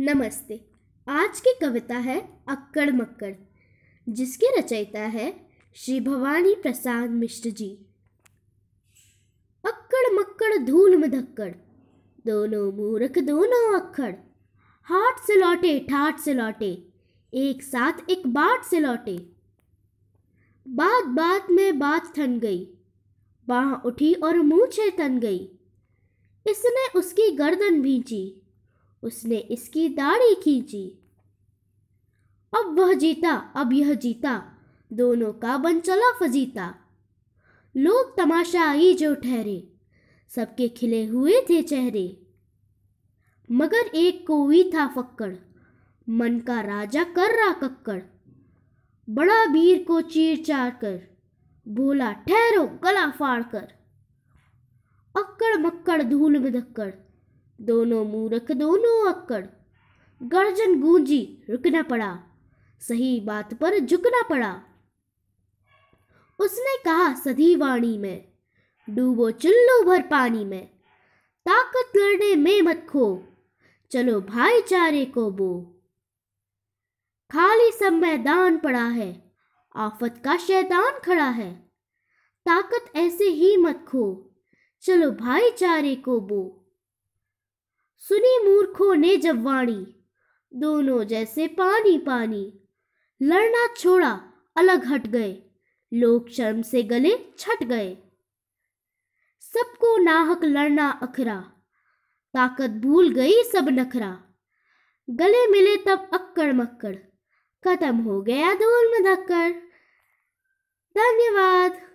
नमस्ते आज की कविता है अक्कड़ मक्कड़ जिसके रचयिता है श्री भवानी प्रसाद मिश्र जी अक्कड़ मक्कड़ धूल में धक्कड़ दोनों मूर्ख दोनों अक्कड़ हाट से लौटे ठाट से लौटे एक साथ एक बाट से लौटे बात बात में बात थन गई बाह उठी और मूछे तन गई इसने उसकी गर्दन भींची उसने इसकी दाढ़ी खींची अब वह जीता अब यह जीता दोनों का बन चला फजीता लोग तमाशा आई जो ठहरे सबके खिले हुए थे चेहरे मगर एक कोई था फक्कड़ मन का राजा कर रहा कक्कड़ बड़ा वीर को चीर चार कर बोला ठहरो गला फाड़ कर अक्कड़ मक्कड़ धूल में धक्कड़ दोनों मूर्ख दोनों अक्कड़ गर्जन गूंजी रुकना पड़ा सही बात पर झुकना पड़ा उसने कहा सधी वाणी में डूबो चुल्लो भर पानी में ताकत लड़ने में मत खो चलो भाईचारे को बो खाली सब मैदान पड़ा है आफत का शैतान खड़ा है ताकत ऐसे ही मत खो चलो भाईचारे को बो सुनी मूर्खों ने जब वाणी दोनों जैसे पानी पानी लड़ना छोड़ा अलग हट गए लोग शर्म से गले छट गए सबको नाहक लड़ना अखरा ताकत भूल गई सब नखरा गले मिले तब अक्कड़ मक्कड़ खत्म हो गया धूल में धक्कड़ धन्यवाद